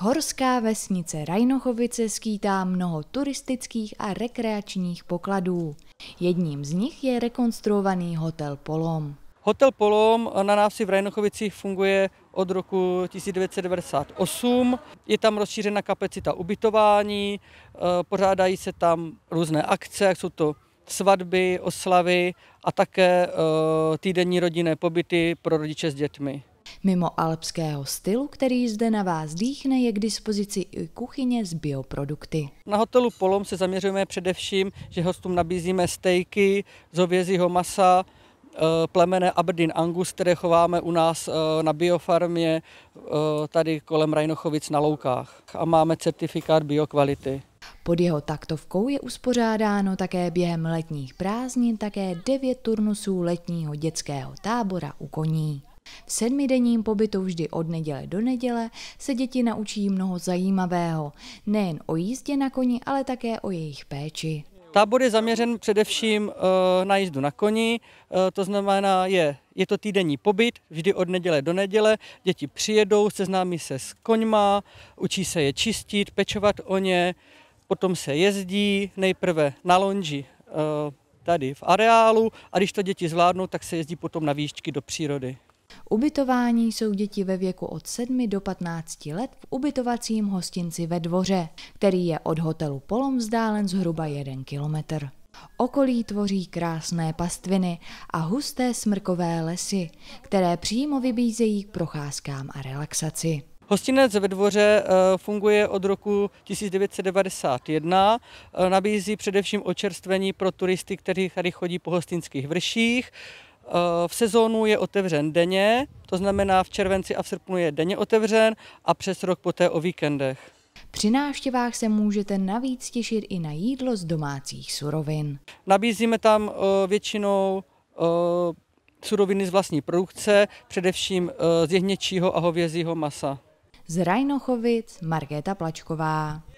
Horská vesnice Rajnochovice skýtá mnoho turistických a rekreačních pokladů. Jedním z nich je rekonstruovaný hotel Polom. Hotel Polom na návsi v Rajnochovicích funguje od roku 1998. Je tam rozšířena kapacita ubytování, e, pořádají se tam různé akce, jak jsou to svatby, oslavy a také e, týdenní rodinné pobyty pro rodiče s dětmi. Mimo alpského stylu, který zde na vás dýchne, je k dispozici i kuchyně s bioprodukty. Na hotelu Polom se zaměřujeme především, že hostům nabízíme stejky z hovězího masa, eh, plemene Aberdeen Angus, které chováme u nás eh, na biofarmě eh, tady kolem Rajnochovic na Loukách. A máme certifikát biokvality. Pod jeho taktovkou je uspořádáno také během letních prázdnin také devět turnusů letního dětského tábora u koní. V sedmidenním pobytu vždy od neděle do neděle se děti naučí mnoho zajímavého, nejen o jízdě na koni, ale také o jejich péči. Tábor je zaměřen především eh, na jízdu na koni, eh, to znamená, je, je to týdenní pobyt, vždy od neděle do neděle. Děti přijedou, seznámí se s koňma, učí se je čistit, pečovat o ně, potom se jezdí nejprve na lonži eh, tady v areálu a když to děti zvládnou, tak se jezdí potom na výšky do přírody ubytování jsou děti ve věku od 7 do 15 let v ubytovacím hostinci ve dvoře, který je od hotelu Polom vzdálen zhruba 1 kilometr. Okolí tvoří krásné pastviny a husté smrkové lesy, které přímo vybízejí k procházkám a relaxaci. Hostinec ve dvoře eh, funguje od roku 1991. Eh, nabízí především očerstvení pro turisty, kteří tady chodí po hostinských vrších. Eh, v sezónu je otevřen denně, to znamená v červenci a v srpnu je denně otevřen a přes rok poté o víkendech. Při návštěvách se můžete navíc těšit i na jídlo z domácích surovin. Nabízíme tam eh, většinou eh, suroviny z vlastní produkce, především z jehněčího a hovězího masa. Z Rajnochovic Markéta Plačková.